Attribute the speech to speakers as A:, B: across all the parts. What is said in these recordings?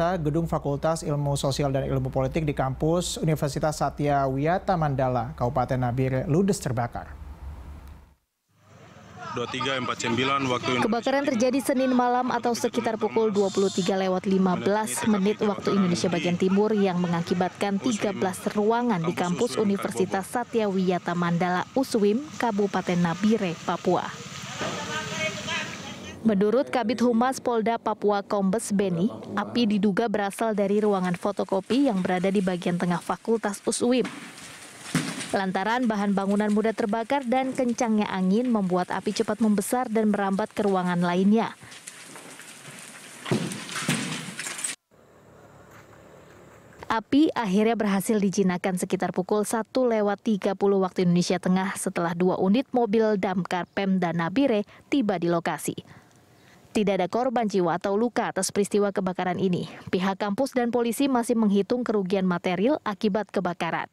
A: biasa, Gedung Fakultas Ilmu Sosial dan Ilmu Politik di kampus Universitas Satya Wiyata Mandala, Kabupaten Nabire, ludes terbakar. 2349 waktu Kebakaran terjadi
B: Senin malam atau sekitar pukul 23 lewat 15 menit waktu Indonesia bagian timur yang mengakibatkan 13 ruangan di kampus Universitas Satya Wiyata Mandala Uswim, Kabupaten Nabire, Papua. Menurut Kabit Humas Polda Papua Kombes Beni, api diduga berasal dari ruangan fotokopi yang berada di bagian tengah Fakultas USWIM. Lantaran bahan bangunan mudah terbakar dan kencangnya angin membuat api cepat membesar dan merambat ke ruangan lainnya. Api akhirnya berhasil dijinakan sekitar pukul 1 lewat 30 waktu Indonesia Tengah setelah dua unit mobil damkar Pemda Nabire tiba di lokasi. Tidak ada korban jiwa atau luka atas peristiwa kebakaran ini. Pihak kampus dan polisi masih menghitung kerugian material akibat kebakaran.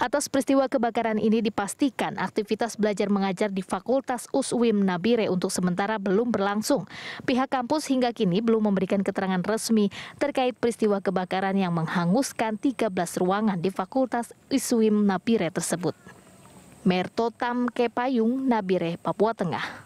B: Atas peristiwa kebakaran ini dipastikan aktivitas belajar mengajar di Fakultas USWIM Nabire untuk sementara belum berlangsung. Pihak kampus hingga kini belum memberikan keterangan resmi terkait peristiwa kebakaran yang menghanguskan 13 ruangan di Fakultas USWIM Nabire tersebut. Merto Kepayung, Nabire, Papua Tengah.